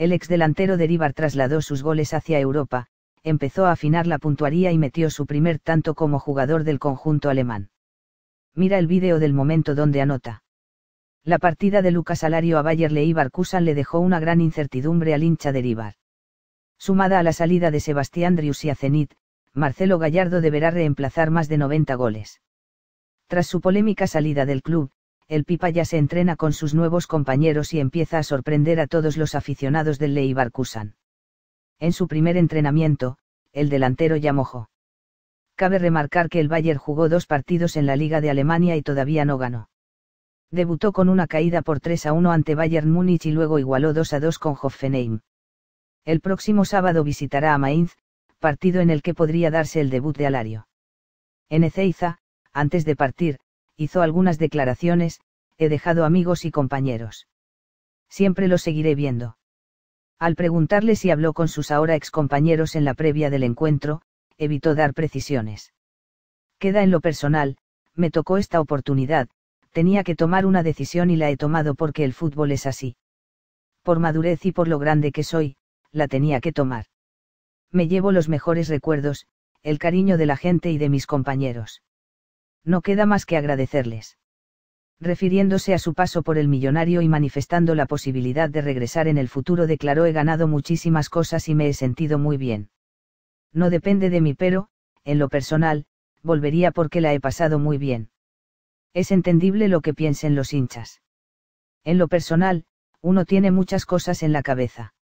El ex delantero de Ríbar trasladó sus goles hacia Europa, empezó a afinar la puntuaría y metió su primer tanto como jugador del conjunto alemán. Mira el vídeo del momento donde anota. La partida de Lucas Alario a Bayer Leverkusen le dejó una gran incertidumbre al hincha de Ríbar. Sumada a la salida de Sebastián y a Zenit, Marcelo Gallardo deberá reemplazar más de 90 goles. Tras su polémica salida del club, el Pipa ya se entrena con sus nuevos compañeros y empieza a sorprender a todos los aficionados del Leibar Kusan. En su primer entrenamiento, el delantero ya mojó. Cabe remarcar que el Bayern jugó dos partidos en la Liga de Alemania y todavía no ganó. Debutó con una caída por 3 a 1 ante Bayern Múnich y luego igualó 2 a 2 con Hoffenheim. El próximo sábado visitará a Mainz, partido en el que podría darse el debut de Alario. En Ezeiza, antes de partir, hizo algunas declaraciones, he dejado amigos y compañeros. Siempre lo seguiré viendo. Al preguntarle si habló con sus ahora ex compañeros en la previa del encuentro, evitó dar precisiones. Queda en lo personal, me tocó esta oportunidad, tenía que tomar una decisión y la he tomado porque el fútbol es así. Por madurez y por lo grande que soy, la tenía que tomar. Me llevo los mejores recuerdos, el cariño de la gente y de mis compañeros no queda más que agradecerles. Refiriéndose a su paso por el millonario y manifestando la posibilidad de regresar en el futuro, declaró he ganado muchísimas cosas y me he sentido muy bien. No depende de mí, pero, en lo personal, volvería porque la he pasado muy bien. Es entendible lo que piensen los hinchas. En lo personal, uno tiene muchas cosas en la cabeza.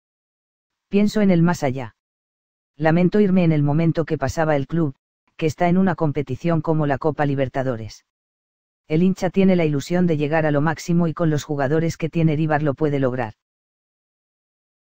Pienso en el más allá. Lamento irme en el momento que pasaba el club, que está en una competición como la Copa Libertadores. El hincha tiene la ilusión de llegar a lo máximo y con los jugadores que tiene Rivar lo puede lograr.